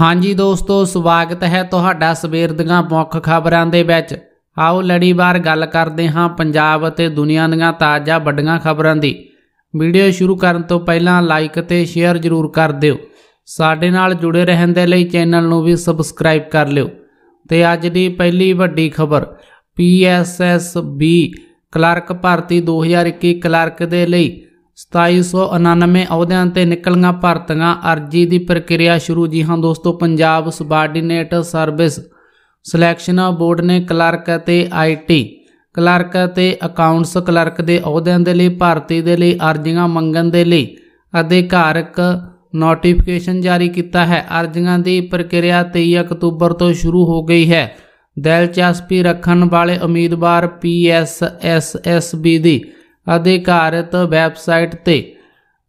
ਹਾਂਜੀ ਦੋਸਤੋ ਸਵਾਗਤ ਹੈ ਤੁਹਾਡਾ ਸਵੇਰ ਦੀਆਂ ਮੁੱਖ ਖਬਰਾਂ ਦੇ ਵਿੱਚ ਆਓ ਲੜੀਵਾਰ ਗੱਲ ਕਰਦੇ ਹਾਂ ਪੰਜਾਬ ਅਤੇ ਦੁਨੀਆ ਦੀਆਂ ਤਾਜ਼ਾ ਵੱਡੀਆਂ ਖਬਰਾਂ ਦੀ ਵੀਡੀਓ ਸ਼ੁਰੂ ਕਰਨ ਤੋਂ ਪਹਿਲਾਂ ਲਾਈਕ ਤੇ ਸ਼ੇਅਰ ਜ਼ਰੂਰ ਕਰ ਦਿਓ ਸਾਡੇ ਨਾਲ ਜੁੜੇ ਰਹਿਣ ਦੇ ਲਈ ਚੈਨਲ ਨੂੰ ਵੀ ਸਬਸਕ੍ਰਾਈਬ ਕਰ ਲਿਓ ਤੇ ਅੱਜ ਦੀ ਪਹਿਲੀ ਵੱਡੀ ਖਬਰ ਪੀਐਸਐਸਬੀ ਕਲਰਕ ਭਰਤੀ 2021 ਕਲਰਕ ਦੇ ਲਈ 2799 ਅਹੁਦਿਆਂ ਤੇ ਨਿਕਲੀਆਂ ਭਰਤੀਆਂ ਅਰਜੀ ਦੀ ਪ੍ਰਕਿਰਿਆ ਸ਼ੁਰੂ ਜੀ ਹਾਂ ਦੋਸਤੋ Punjab subordinate service selection board ਨੇ ਕਲਰਕ ਅਤੇ ਆਈਟੀ ਕਲਰਕ ਅਤੇ ਅਕਾਊਂਟਸ ਕਲਰਕ ਦੇ ਅਹੁਦਿਆਂ ਦੇ ਲਈ ਭਰਤੀ ਦੇ ਲਈ ਅਰਜ਼ੀਆਂ ਮੰਗਣ ਦੇ ਲਈ ਅਧਿਕਾਰਕ ਨੋਟੀਫਿਕੇਸ਼ਨ ਜਾਰੀ ਕੀਤਾ ਹੈ ਅਰਜ਼ੀਆਂ ਦੀ ਪ੍ਰਕਿਰਿਆ 23 ਅਕਤੂਬਰ ਤੋਂ ਸ਼ੁਰੂ ਹੋ ਗਈ ਹੈ ਦਿਲਚਸਪੀ ਰੱਖਣ ਵਾਲੇ ਉਮੀਦਵਾਰ ਪੀਐਸਐਸਐਸਬੀ ਦੀ ਅਧਿਕਾਰਤ ਵੈਬਸਾਈਟ ਤੇ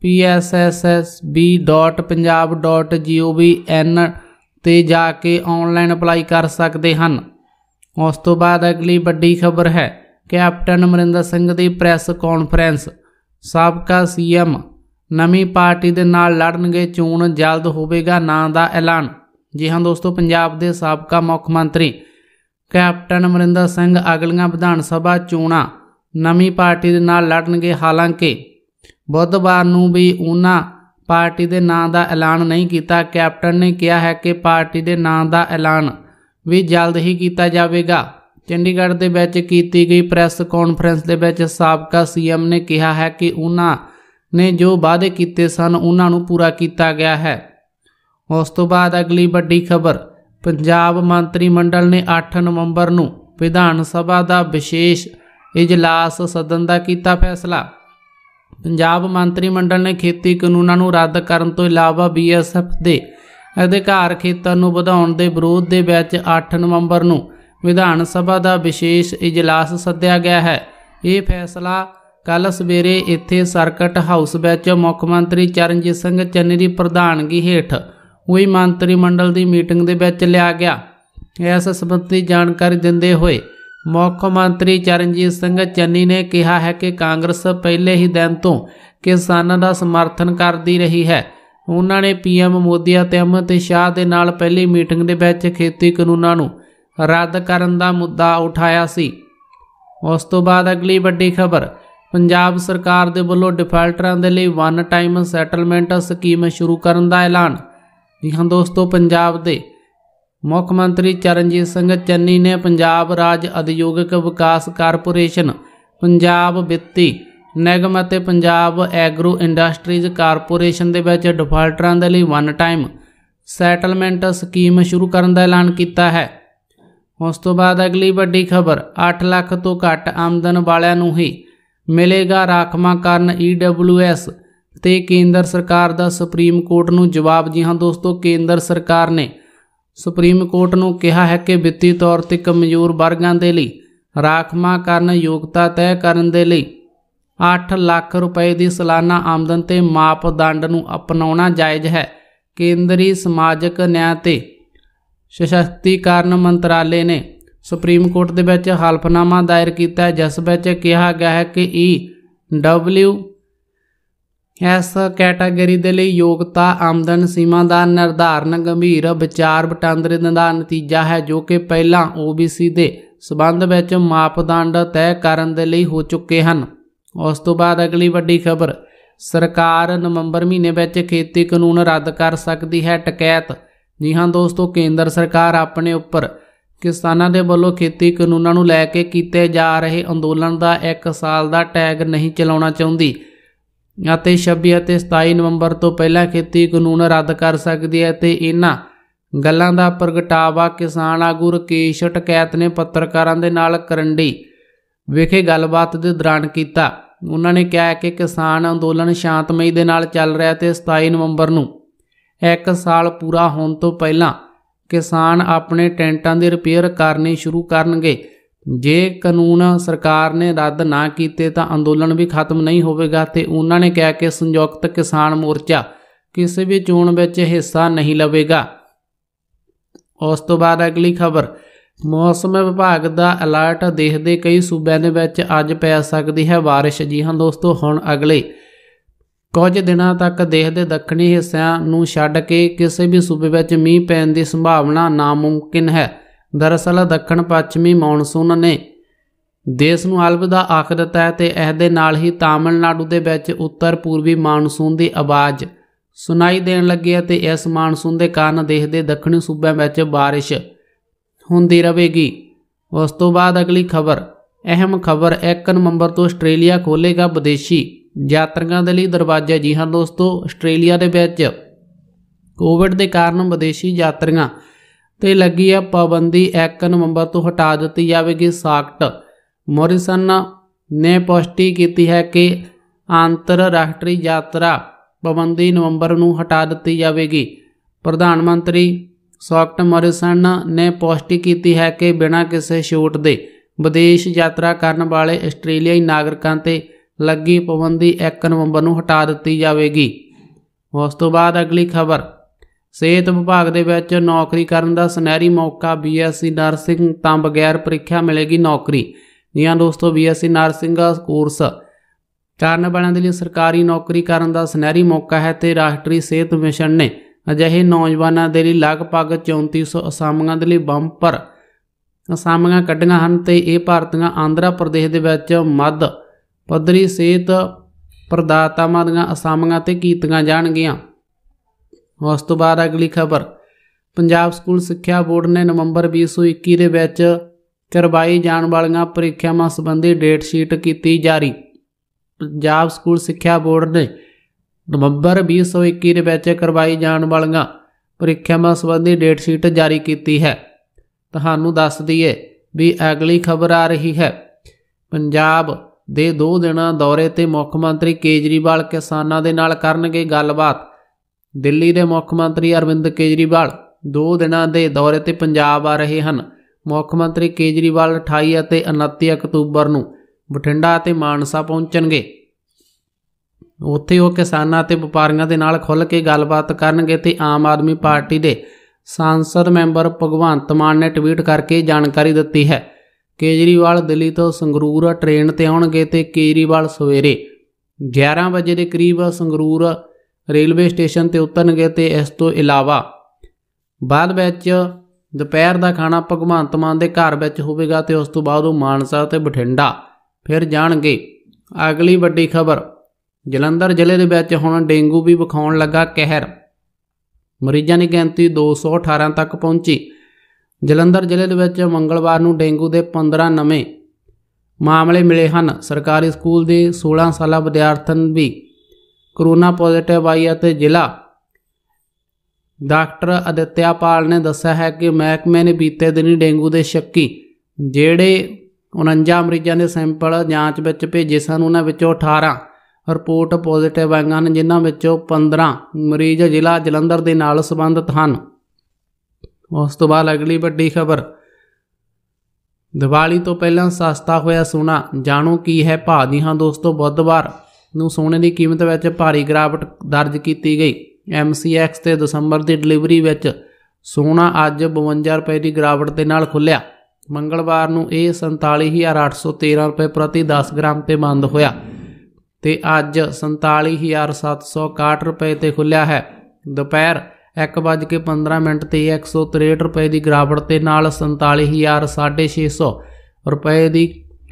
pssb.punjab.gov.in ਤੇ ਜਾ ਕੇ ਆਨਲਾਈਨ ਅਪਲਾਈ ਕਰ ਸਕਦੇ ਹਨ ਉਸ ਤੋਂ ਬਾਅਦ ਅਗਲੀ ਵੱਡੀ ਖਬਰ ਹੈ ਕੈਪਟਨ ਅਮਰਿੰਦਰ ਸਿੰਘ ਦੀ ਪ੍ਰੈਸ ਕਾਨਫਰੰਸ ਸਾਬਕਾ ਸੀਐਮ ਨਵੀਂ ਪਾਰਟੀ ਦੇ ਨਾਲ ਲੜਨਗੇ ਚੋਣ ਜਲਦ ਹੋਵੇਗਾ ਨਾਂ ਦਾ ਐਲਾਨ ਜੀ ਹਾਂ ਦੋਸਤੋ ਪੰਜਾਬ ਦੇ ਸਾਬਕਾ ਮੁੱਖ ਮੰਤਰੀ ਕੈਪਟਨ ਅਮਰਿੰਦਰ ਸਿੰਘ ਅਗਲੀਆਂ ਵਿਧਾਨ ਸਭਾ ਚੋਣਾਂ ਨਵੀਂ ਪਾਰਟੀ ਦੇ ਨਾਲ ਲੜਨਗੇ ਹਾਲਾਂਕਿ ਬੁੱਧਵਾਰ ਨੂੰ ਵੀ ਉਹਨਾਂ ਪਾਰਟੀ ਦੇ ਨਾਂ ਦਾ ਐਲਾਨ ਨਹੀਂ ਕੀਤਾ ਕੈਪਟਨ ਨੇ ਕਿਹਾ ਹੈ ਕਿ ਪਾਰਟੀ ਦੇ ਨਾਂ ਦਾ ਐਲਾਨ ਵੀ ਜਲਦ ਹੀ ਕੀਤਾ ਜਾਵੇਗਾ ਚੰਡੀਗੜ੍ਹ ਦੇ ਵਿੱਚ ਕੀਤੀ ਗਈ ਪ੍ਰੈਸ ਕਾਨਫਰੰਸ ਦੇ ਵਿੱਚ ਸਾਬਕਾ ਸੀਐਮ ਨੇ ਕਿਹਾ ਹੈ ਕਿ ਉਹਨਾਂ ਨੇ ਜੋ ਵਾਅਦੇ ਕੀਤੇ ਸਨ ਉਹਨਾਂ ਨੂੰ ਪੂਰਾ ਕੀਤਾ ਗਿਆ ਹੈ ਉਸ ਤੋਂ ਬਾਅਦ ਅਗਲੀ ਵੱਡੀ ਖਬਰ ਪੰਜਾਬ ਮੰਤਰੀ ਮੰਡਲ ਨੇ 8 ਨਵੰਬਰ ਨੂੰ ਵਿਧਾਨ ਸਭਾ ਦਾ ਵਿਸ਼ੇਸ਼ ਇਜਲਾਸ ਸਦਨ ਦਾ ਕੀਤਾ ਫੈਸਲਾ ਪੰਜਾਬ ਮੰਤਰੀ ਮੰਡਲ ਨੇ ਖੇਤੀ ਕਾਨੂੰਨਾਂ ਨੂੰ ਰੱਦ ਕਰਨ ਤੋਂ ਇਲਾਵਾ ਬੀਐਸਐਫ ਦੇ ਅਧਿਕਾਰ ਖੇਤਰ ਨੂੰ ਵਧਾਉਣ ਦੇ ਵਿਰੋਧ ਦੇ ਵਿੱਚ 8 ਨਵੰਬਰ ਨੂੰ ਵਿਧਾਨ ਸਭਾ ਦਾ ਵਿਸ਼ੇਸ਼ ਇਜਲਾਸ ਸੱਦਿਆ ਗਿਆ ਹੈ ਇਹ ਫੈਸਲਾ ਕੱਲ ਸਵੇਰੇ ਇੱਥੇ ਸਰਕਟ ਹਾਊਸ ਵਿੱਚ ਮੁੱਖ ਮੰਤਰੀ ਚਰਨਜੀਤ ਸਿੰਘ ਚੰਨੀ ਦੀ ਪ੍ਰਧਾਨਗੀ ਹੇਠ ਹੋਈ ਮੰਤਰੀ ਮੰਡਲ ਦੀ ਮੀਟਿੰਗ ਦੇ ਵਿੱਚ ਲਿਆ ਗਿਆ ਇਸ ਸੰਬੰਧੀ ਜਾਣਕਾਰੀ ਦਿੰਦੇ ਹੋਏ ਮੁੱਖ ਮੰਤਰੀ ਚਰਨਜੀਤ ਸਿੰਘ ਚੰਨੀ ਨੇ ਕਿਹਾ ਹੈ ਕਿ ਕਾਂਗਰਸ ਪਹਿਲੇ ਹੀ ਦਿਨ ਤੋਂ ਕਿਸਾਨਾਂ ਦਾ ਸਮਰਥਨ ਕਰਦੀ ਰਹੀ ਹੈ ਉਹਨਾਂ ਨੇ ਪੀਐਮ ਮੋਦੀ ਅਤੇ ਅਮਿਤ ਸ਼ਾਹ ਦੇ ਨਾਲ ਪਹਿਲੀ ਮੀਟਿੰਗ ਦੇ ਵਿੱਚ ਖੇਤੀ ਕਾਨੂੰਨਾਂ ਨੂੰ ਰੱਦ ਕਰਨ ਦਾ ਮੁੱਦਾ ਉਠਾਇਆ ਸੀ ਉਸ ਤੋਂ ਬਾਅਦ ਅਗਲੀ ਵੱਡੀ ਖਬਰ ਪੰਜਾਬ ਸਰਕਾਰ ਦੇ ਵੱਲੋਂ ਡਿਫਾਲਟਰਾਂ ਦੇ ਲਈ ਵਨ ਟਾਈਮ ਸੈਟਲਮੈਂਟ ਸਕੀਮ ਸ਼ੁਰੂ ਕਰਨ ਦਾ ਐਲਾਨ ਜੀ ਹਾਂ ਦੋਸਤੋ ਪੰਜਾਬ ਦੇ ਮੁੱਖ ਮੰਤਰੀ ਚਰਨਜੀਤ ਸਿੰਘ ਚੰਨੀ ਨੇ ਪੰਜਾਬ ਰਾਜ ਉਦਯੋਗਿਕ ਵਿਕਾਸ ਕਾਰਪੋਰੇਸ਼ਨ ਪੰਜਾਬ ਵਿੱਤੀ ਨਿਗਮ ਅਤੇ ਪੰਜਾਬ ਐਗਰੋ ਇੰਡਸਟਰੀਜ਼ ਕਾਰਪੋਰੇਸ਼ਨ ਦੇ ਵਿੱਚ ਡਿਫਾਲਟਰਾਂ ਦੇ ਲਈ ਵਨ ਟਾਈਮ ਸੈਟਲਮੈਂਟ ਸਕੀਮ ਸ਼ੁਰੂ ਕਰਨ ਦਾ ਐਲਾਨ ਕੀਤਾ ਹੈ ਉਸ ਤੋਂ ਬਾਅਦ ਅਗਲੀ ਵੱਡੀ ਖਬਰ 8 ਲੱਖ ਤੋਂ ਘੱਟ ਆਮਦਨ ਵਾਲਿਆਂ ਨੂੰ ਹੀ ਮਿਲੇਗਾ ਕਰਨ EWS ਤੇ ਕੇਂਦਰ ਸਰਕਾਰ ਦਾ ਸੁਪਰੀਮ ਕੋਰਟ ਨੂੰ ਜਵਾਬ ਜੀ ਹਾਂ ਦੋਸਤੋ ਕੇਂਦਰ ਸਰਕਾਰ ਨੇ ਸੁਪਰੀਮ ਕੋਰਟ ਨੂੰ ਕਿਹਾ ਹੈ ਕਿ ਵਿੱਤੀ ਤੌਰ ਤੇ ਕਮਜ਼ੋਰ ਵਰਗਾਂ ਦੇ ਲਈ ਰਾਖਮਾ ਕਰਨ ਯੋਗਤਾ ਤੈਅ ਕਰਨ ਦੇ ਲਈ 8 ਲੱਖ ਰੁਪਏ ਦੀ ਸਾਲਾਨਾ ਆਮਦਨ ਤੇ ਮਾਪਦੰਡ ਨੂੰ ਅਪਣਾਉਣਾ ਜਾਇਜ਼ ਹੈ ਕੇਂਦਰੀ ਸਮਾਜਿਕ ਨਿਆਂ ਤੇ ਸਸ਼ਕਤੀਕਰਨ ਮੰਤਰਾਲੇ ਨੇ ਸੁਪਰੀਮ ਕੋਰਟ ਦੇ ਵਿੱਚ ਹਲਫਨਾਮਾ ਦਾਇਰ ਕੀਤਾ ਜਿਸ ਵਿੱਚ ਕਿਹਾ ਗਿਆ ਹੈ ਕਿ ਈ ਡਬਲਯੂ ਇਸ ਕੈਟਾਗਰੀ ਦੇ ਲਈ ਯੋਗਤਾ ਆਮਦਨ ਸੀਮਾ ਦਾ ਨਿਰਧਾਰਨ ਗੰਭੀਰ ਵਿਚਾਰ ਵਟਾਂਦਰੇ ਦਾ ਨਤੀਜਾ ਹੈ ਜੋ ਕਿ ਪਹਿਲਾਂ OBC ਦੇ ਸਬੰਧ ਵਿੱਚ ਮਾਪਦੰਡ ਤੈਅ ਕਰਨ ਦੇ ਲਈ ਹੋ ਚੁੱਕੇ ਹਨ ਉਸ ਤੋਂ ਬਾਅਦ ਅਗਲੀ ਵੱਡੀ ਖਬਰ ਸਰਕਾਰ ਨਵੰਬਰ ਮਹੀਨੇ ਵਿੱਚ ਖੇਤੀ ਕਾਨੂੰਨ ਰੱਦ ਕਰ ਸਕਦੀ ਹੈ ਟਕੈਤ ਜੀ ਹਾਂ ਦੋਸਤੋ ਕੇਂਦਰ ਸਰਕਾਰ ਆਪਣੇ ਉੱਪਰ ਕਿਸਾਨਾਂ ਦੇ ਵੱਲੋਂ ਖੇਤੀ ਕਾਨੂੰਨਾਂ ਨੂੰ ਲੈ ਕੇ ਕੀਤੇ ਜਾ ਰਹੇ ਅੰਦੋਲਨ ਦਾ 1 ਸਾਲ ਦਾ ਟੈਗ ਨਹੀਂ ਚਲਾਉਣਾ ਚਾਹੁੰਦੀ ਅਤੇ 26 ਅਤੇ 27 ਨਵੰਬਰ ਤੋਂ ਪਹਿਲਾਂ ਖੇਤੀ ਕਾਨੂੰਨ ਰੱਦ ਕਰ ਸਕਦੀ ਹੈ ਤੇ ਇਹਨਾਂ ਗੱਲਾਂ ਦਾ ਪ੍ਰਗਟਾਵਾ ਕਿਸਾਨ ਆਗੂ ਰਕੇਸ਼ ਟਕੈਤ ਨੇ ਪੱਤਰਕਾਰਾਂ ਦੇ ਨਾਲ ਕਰੰਡੀ ਵਿਖੇ ਗੱਲਬਾਤ ਦੇ ਦੌਰਾਨ ਕੀਤਾ ਉਹਨਾਂ ਨੇ ਕਿਹਾ ਕਿ ਕਿਸਾਨ ਅੰਦੋਲਨ ਸ਼ਾਂਤਮਈ ਦੇ ਨਾਲ ਚੱਲ ਰਿਹਾ ਤੇ 27 ਨਵੰਬਰ ਨੂੰ ਇੱਕ ਸਾਲ ਪੂਰਾ ਹੋਣ ਤੋਂ ਪਹਿਲਾਂ ਕਿਸਾਨ ਆਪਣੇ ਟੈਂਟਾਂ ਦੀ ਰਿਪੇਅਰ ਕਰਨੀ ਸ਼ੁਰੂ ਕਰਨਗੇ ਜੇ ਕਾਨੂੰਨ ਸਰਕਾਰ ਨੇ ਰੱਦ ਨਾ ਕੀਤੇ ਤਾਂ ਅੰਦੋਲਨ ਵੀ ਖਤਮ ਨਹੀਂ ਹੋਵੇਗਾ ਤੇ ਉਹਨਾਂ ਨੇ ਕਿਹਾ ਕਿ ਸੰਯੁਕਤ ਕਿਸਾਨ ਮੋਰਚਾ ਕਿਸੇ ਵੀ ਚੋਣ ਵਿੱਚ ਹਿੱਸਾ ਨਹੀਂ ਲਵੇਗਾ ਉਸ ਤੋਂ ਬਾਅਦ ਅਗਲੀ ਖਬਰ ਮੌਸਮ ਵਿਭਾਗ ਦਾ ਅਲਰਟ ਦੇਖਦੇ ਕਈ ਸੂਬਿਆਂ ਦੇ ਵਿੱਚ ਅੱਜ ਪੈ ਸਕਦੀ ਹੈ بارش ਜੀ ਹਾਂ ਦੋਸਤੋ ਹੁਣ ਅਗਲੇ ਕੁਝ ਦਿਨਾਂ ਤੱਕ ਦੇਖਦੇ ਦੱਖਣੀ ਹਿੱਸਿਆਂ ਨੂੰ ਛੱਡ ਕੇ ਕਿਸੇ ਵੀ ਸੂਬੇ ਵਿੱਚ ਮੀਂਹ ਪੈਣ ਦੀ ਸੰਭਾਵਨਾ ਨਾਮੁਮਕਿਨ ਹੈ ਦਰਅਸਲ ਦੱਖਣ ਪੱਛਮੀ ਮੌਨਸੂਨ ਨੇ ਦੇਸ਼ ਨੂੰ ਅਲਵਿਦਾ ਆਖ ਦਿੱਤਾ ਹੈ ਤੇ ਇਸ ਦੇ ਨਾਲ ਹੀ ਤਾਮਿਲਨਾਡੂ ਦੇ ਵਿੱਚ ਉੱਤਰ ਪੂਰਬੀ ਮੌਨਸੂਨ ਦੀ ਆਵਾਜ਼ ਸੁਣਾਈ ਦੇਣ ਲੱਗੀ ਹੈ ਤੇ ਇਸ ਮੌਨਸੂਨ ਦੇ ਕਾਰਨ ਦੇਸ਼ ਦੇ ਦੱਖਣੀ ਸੂਬਿਆਂ ਵਿੱਚ بارش ਹੁੰਦੀ ਰਹੇਗੀ ਉਸ ਤੋਂ ਬਾਅਦ ਅਗਲੀ ਖਬਰ ਅਹਿਮ ਖਬਰ 1 ਨਵੰਬਰ ਤੋਂ ਆਸਟ੍ਰੇਲੀਆ ਖੋਲੇਗਾ ਵਿਦੇਸ਼ੀ ਯਾਤਰੀਆਂ ਦੇ ਲਈ ਦਰਵਾਜ਼ੇ ਜੀ ਹਾਂ ਦੋਸਤੋ ਆਸਟ੍ਰੇਲੀਆ ਦੇ ਵਿੱਚ ਕੋਵਿਡ ਦੇ ਕਾਰਨ ਵਿਦੇਸ਼ੀ ਯਾਤਰੀਆਂ ਤੇ ਲੱਗੀ ਆ ਪਾਬੰਦੀ 1 ਨਵੰਬਰ ਤੋਂ ਹਟਾ ਦਿੱਤੀ ਜਾਵੇਗੀ ਸਾਕਟ ਮੋਰਿਸਨ ਨੇ ਪੁਸ਼ਟੀ ਕੀਤੀ ਹੈ ਕਿ ਅੰਤਰਰਾਸ਼ਟਰੀ ਯਾਤਰਾ ਪਾਬੰਦੀ ਨਵੰਬਰ ਨੂੰ ਹਟਾ ਦਿੱਤੀ ਜਾਵੇਗੀ ਪ੍ਰਧਾਨ ਮੰਤਰੀ ਸਾਕਟ ਮੋਰਿਸਨ ਨੇ ਪੁਸ਼ਟੀ ਕੀਤੀ ਹੈ ਕਿ ਬਿਨਾਂ ਕਿਸੇ ਛੋਟ ਦੇ ਵਿਦੇਸ਼ ਯਾਤਰਾ ਕਰਨ ਵਾਲੇ ਆਸਟ੍ਰੇਲੀਆਈ ਨਾਗਰਿਕਾਂ ਤੇ ਲੱਗੀ ਪਾਬੰਦੀ 1 ਨਵੰਬਰ ਨੂੰ ਹਟਾ ਦਿੱਤੀ ਜਾਵੇਗੀ ਉਸ ਤੋਂ ਬਾਅਦ ਅਗਲੀ ਖਬਰ ਸਿਹਤ ਵਿਭਾਗ ਦੇ ਵਿੱਚ ਨੌਕਰੀ ਕਰਨ ਦਾ ਸੁਨਹਿਰੀ ਮੌਕਾ ਬੀਐਸਸੀ ਨਰਸਿੰਗ ਤਾਂ ਬਗੈਰ ਪ੍ਰੀਖਿਆ ਮਿਲੇਗੀ ਨੌਕਰੀ ਜੀਆਂ ਦੋਸਤੋ ਬੀਐਸਸੀ ਨਰਸਿੰਗ ਕੋਰਸ ਕਰਨ ਵਾਲਿਆਂ ਦੇ ਲਈ ਸਰਕਾਰੀ ਨੌਕਰੀ ਕਰਨ ਦਾ ਸੁਨਹਿਰੀ ਮੌਕਾ ਹੈ ਤੇ ਰਾਸ਼ਟਰੀ ਸਿਹਤ ਮਿਸ਼ਨ ਨੇ ਅਜਿਹੇ ਨੌਜਵਾਨਾਂ ਦੇ ਲਈ ਲਗਭਗ 3400 ਅਸਾਮੀਆਂ ਦੇ ਲਈ ਬੰਪਰ ਅਸਾਮੀਆਂ ਕੱਢੀਆਂ ਹਨ ਤੇ ਇਹ ਭਾਰਤੀਆਂ ਆਂਧਰਾ ਪ੍ਰਦੇਸ਼ ਦੇ ਵਿੱਚ ਮੱਧ ਪੱਧਰੀ ਸਿਹਤ ਪ੍ਰਦਾਤਾਵਾਂ ਦੀਆਂ ਅਸਾਮੀਆਂ ਤੇ ਕੀਤੀਆਂ ਜਾਣਗੀਆਂ ਉਸ ਤੋਂ ਬਾਅਦ ਅਗਲੀ ਖਬਰ ਪੰਜਾਬ ਸਕੂਲ ਸਿੱਖਿਆ ਬੋਰਡ ਨੇ ਨਵੰਬਰ 2021 ਦੇ ਵਿੱਚ ਕਰਵਾਈ ਜਾਣ ਵਾਲੀਆਂ ਪ੍ਰੀਖਿਆਵਾਂ ਸੰਬੰਧੀ ਡੇਟ ਸ਼ੀਟ ਕੀਤੀ ਜਾਰੀ ਪੰਜਾਬ ਸਕੂਲ ਸਿੱਖਿਆ ਬੋਰਡ ਨੇ ਨਵੰਬਰ 2021 ਦੇ ਵਿੱਚ ਕਰਵਾਈ ਜਾਣ ਵਾਲੀਆਂ ਪ੍ਰੀਖਿਆਵਾਂ ਸੰਬੰਧੀ ਡੇਟ ਸ਼ੀਟ ਜਾਰੀ ਕੀਤੀ ਹੈ ਤੁਹਾਨੂੰ ਦੱਸ ਦਈਏ ਵੀ ਅਗਲੀ ਖਬਰ ਆ ਰਹੀ ਹੈ ਪੰਜਾਬ ਦੇ 2 ਦਿਨਾਂ ਦੌਰੇ ਤੇ ਮੁੱਖ ਮੰਤਰੀ ਕੇਜਰੀਵਾਲ ਕਿਸਾਨਾਂ ਦੇ ਨਾਲ ਕਰਨਗੇ ਗੱਲਬਾਤ ਦਿੱਲੀ ਦੇ ਮੁੱਖ ਮੰਤਰੀ ਅਰਵਿੰਦ ਕੇਜਰੀਵਾਲ 2 ਦਿਨਾਂ ਦੇ ਦੌਰੇ ਤੇ ਪੰਜਾਬ ਆ ਰਹੇ ਹਨ ਮੁੱਖ ਮੰਤਰੀ ਕੇਜਰੀਵਾਲ 28 ਅਤੇ 29 ਅਕਤੂਬਰ ਨੂੰ ਬਠਿੰਡਾ ਅਤੇ ਮਾਨਸਾ ਪਹੁੰਚਣਗੇ ਉੱਥੇ ਉਹ ਕਿਸਾਨਾਂ ਤੇ ਵਪਾਰੀਆਂ ਦੇ ਨਾਲ ਖੁੱਲ ਕੇ ਗੱਲਬਾਤ ਕਰਨਗੇ ਤੇ ਆਮ ਆਦਮੀ ਪਾਰਟੀ ਦੇ ਸੰਸਦ ਮੈਂਬਰ ਭਗਵੰਤ ਮਾਨ ਨੇ ਟਵੀਟ ਕਰਕੇ ਜਾਣਕਾਰੀ ਦਿੱਤੀ ਹੈ ਕੇਜਰੀਵਾਲ ਦਿੱਲੀ ਤੋਂ ਸੰਗਰੂਰ ਟ੍ਰੇਨ ਤੇ ਆਉਣਗੇ ਤੇ ਕੇਜਰੀਵਾਲ ਸਵੇਰੇ 11 ਵਜੇ ਦੇ ਕਰੀਬ ਸੰਗਰੂਰ ਰੇਲਵੇ ਸਟੇਸ਼ਨ ਤੇ ਉਤਰਨਗੇ ਤੇ ਇਸ ਤੋਂ ਇਲਾਵਾ ਬਾਅਦ ਵਿੱਚ ਦੁਪਹਿਰ ਦਾ ਖਾਣਾ ਭਗਵੰਤ ਮਾਨ ਦੇ ਘਰ ਵਿੱਚ ਹੋਵੇਗਾ ਤੇ ਉਸ ਤੋਂ ਬਾਅਦ ਉਹ ਮਾਨਸਾ ਤੇ ਬਠਿੰਡਾ ਫਿਰ ਜਾਣਗੇ ਅਗਲੀ ਵੱਡੀ ਖਬਰ ਜਲੰਧਰ ਜ਼ਿਲ੍ਹੇ ਦੇ ਵਿੱਚ ਹੁਣ ਡੇਂਗੂ ਵੀ ਵਿਖਾਉਣ ਲੱਗਾ ਕਹਿਰ ਮਰੀਜ਼ਾਂ ਦੀ ਗਿਣਤੀ 218 ਤੱਕ ਪਹੁੰਚੀ ਜਲੰਧਰ ਜ਼ਿਲ੍ਹੇ ਦੇ ਵਿੱਚ ਮੰਗਲਵਾਰ ਨੂੰ ਡੇਂਗੂ ਦੇ 15 ਨਵੇਂ ਮਾਮਲੇ ਮਿਲੇ ਹਨ ਸਰਕਾਰੀ ਸਕੂਲ ਦੇ 16 ਸਾਲਾ ਵਿਦਿਆਰਥਣ ਵੀ ਕਰੋਨਾ ਪੋਜ਼ਿਟਿਵ ਆਈ ਅਤੇ ਜ਼ਿਲ੍ਹਾ ਡਾਕਟਰ ਅਦਿੱਤਿਆਪਾਲ ਨੇ ਦੱਸਿਆ ਹੈ ਕਿ ਮਹਿਕਮੇ ਨੇ ਬੀਤੇ ਦਿਨੀ ਡੇਂਗੂ ਦੇ ਸ਼ੱਕੀ ਜਿਹੜੇ 49 ਮਰੀਜ਼ਾਂ ਦੇ ਸੈਂਪਲ ਜਾਂਚ ਵਿੱਚ ਭੇਜੇ ਸਨ ਉਹਨਾਂ ਵਿੱਚੋਂ 18 ਰਿਪੋਰਟ ਪੋਜ਼ਿਟਿਵ ਆਈਆਂ ਹਨ ਜਿਨ੍ਹਾਂ ਵਿੱਚੋਂ 15 ਮਰੀਜ਼ ਜ਼ਿਲ੍ਹਾ ਜਲੰਧਰ ਦੇ ਨਾਲ ਸੰਬੰਧਿਤ ਹਨ ਉਸ ਤੋਂ ਬਾਅਦ ਅਗਲੀ ਵੱਡੀ ਖਬਰ ਦੀਵਾਲੀ ਤੋਂ ਪਹਿਲਾਂ ਸਸਤਾ ਹੋਇਆ ਸੋਨਾ ਜਾਣੋ ਕੀ ਹੈ ਭਾਅ ਦੀ ਹਾਂ ਦੋਸਤੋ ਬੁੱਧਵਾਰ ਨੂੰ ਸੋਨੇ ਦੀ ਕੀਮਤ ਵਿੱਚ ਭਾਰੀ ਗਿਰਾਵਟ ਦਰਜ ਕੀਤੀ ਗਈ MCX ਤੇ ਦਸੰਬਰ ਦੀ ਡਿਲੀਵਰੀ ਵਿੱਚ ਸੋਨਾ ਅੱਜ 52 ਰੁਪਏ ਦੀ ਗਿਰਾਵਟ ਦੇ ਨਾਲ ਖੁੱਲਿਆ ਮੰਗਲਵਾਰ ਨੂੰ ਇਹ 47813 ਰੁਪਏ ਪ੍ਰਤੀ 10 ਗ੍ਰਾਮ ਤੇ ਬੰਦ ਹੋਇਆ ਤੇ ਅੱਜ 47761 ਰੁਪਏ ਤੇ ਖੁੱਲਿਆ ਹੈ ਦੁਪਹਿਰ 1:15 ਮਿੰਟ ਤੇ 163 ਰੁਪਏ ਦੀ ਗਿਰਾਵਟ ਦੇ ਨਾਲ 47650 ਰੁਪਏ ਦੀ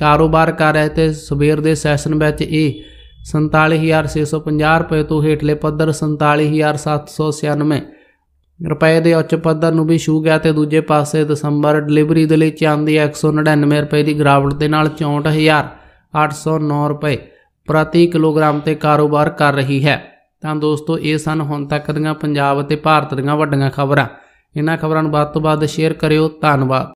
ਕਾਰੋਬਾਰ ਕਰ ਰਹੇ ਤੇ ਸਵੇਰ ਦੇ ਸੈਸ਼ਨ ਵਿੱਚ ਇਹ 47650 ਰੁਪਏ ਤੋਂ ਹੇਠਲੇ ਪੱਧਰ 47796 ਰੁਪਏ ਦੇ ਉੱਚ ਪੱਧਰ ਨੂੰ ਵੀ ਛੂ ਗਿਆ ਤੇ ਦੂਜੇ ਪਾਸੇ ਦਸੰਬਰ ਡਿਲੀਵਰੀ ਦੇ ਲਈ ਚਾਂਦੀ 199 ਰੁਪਏ ਦੀ ਗਿਰਾਵਟ ਦੇ ਨਾਲ 64809 ਰੁਪਏ ਪ੍ਰਤੀ ਕਿਲੋਗ੍ਰਾਮ ਤੇ ਕਾਰੋਬਾਰ ਕਰ ਰਹੀ ਹੈ ਤਾਂ ਦੋਸਤੋ ਇਹ ਸਨ ਹੁਣ ਤੱਕ ਦੀਆਂ ਪੰਜਾਬ ਅਤੇ ਭਾਰਤ ਦੀਆਂ ਵੱਡੀਆਂ ਖਬਰਾਂ ਇਹਨਾਂ ਖਬਰਾਂ ਨੂੰ ਬਾਅਦ ਤੋਂ ਬਾਅਦ ਸ਼ੇਅਰ ਕਰਿਓ ਧੰਨਵਾਦ